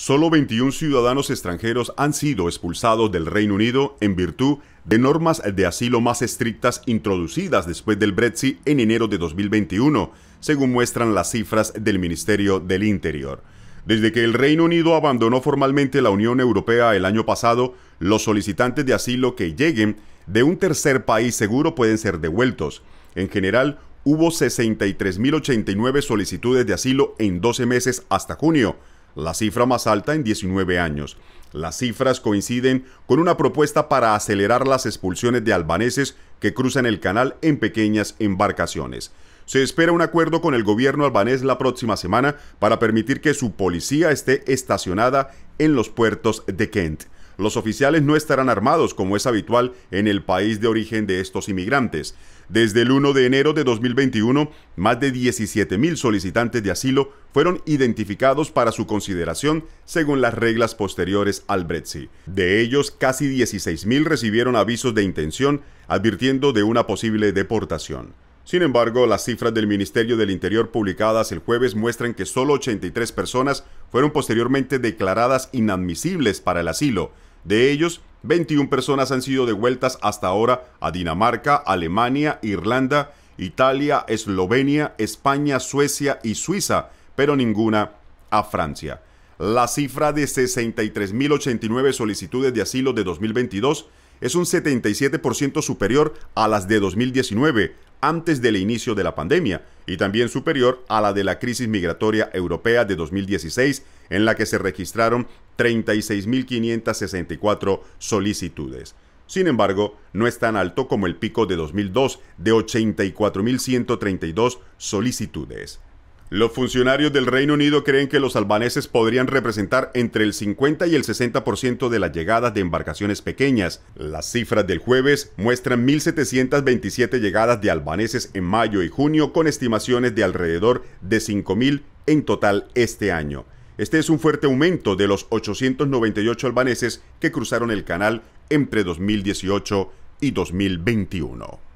solo 21 ciudadanos extranjeros han sido expulsados del Reino Unido en virtud de normas de asilo más estrictas introducidas después del Brexit en enero de 2021, según muestran las cifras del Ministerio del Interior. Desde que el Reino Unido abandonó formalmente la Unión Europea el año pasado, los solicitantes de asilo que lleguen de un tercer país seguro pueden ser devueltos. En general, hubo 63.089 solicitudes de asilo en 12 meses hasta junio, la cifra más alta en 19 años. Las cifras coinciden con una propuesta para acelerar las expulsiones de albaneses que cruzan el canal en pequeñas embarcaciones. Se espera un acuerdo con el gobierno albanés la próxima semana para permitir que su policía esté estacionada en los puertos de Kent. Los oficiales no estarán armados como es habitual en el país de origen de estos inmigrantes. Desde el 1 de enero de 2021, más de 17.000 solicitantes de asilo fueron identificados para su consideración según las reglas posteriores al Brexit. De ellos, casi 16.000 recibieron avisos de intención advirtiendo de una posible deportación. Sin embargo, las cifras del Ministerio del Interior publicadas el jueves muestran que solo 83 personas fueron posteriormente declaradas inadmisibles para el asilo, de ellos, 21 personas han sido devueltas hasta ahora a Dinamarca, Alemania, Irlanda, Italia, Eslovenia, España, Suecia y Suiza, pero ninguna a Francia. La cifra de 63.089 solicitudes de asilo de 2022 es un 77% superior a las de 2019, antes del inicio de la pandemia y también superior a la de la crisis migratoria europea de 2016, en la que se registraron 36.564 solicitudes. Sin embargo, no es tan alto como el pico de 2002 de 84.132 solicitudes. Los funcionarios del Reino Unido creen que los albaneses podrían representar entre el 50 y el 60% de las llegadas de embarcaciones pequeñas. Las cifras del jueves muestran 1.727 llegadas de albaneses en mayo y junio con estimaciones de alrededor de 5.000 en total este año. Este es un fuerte aumento de los 898 albaneses que cruzaron el canal entre 2018 y 2021.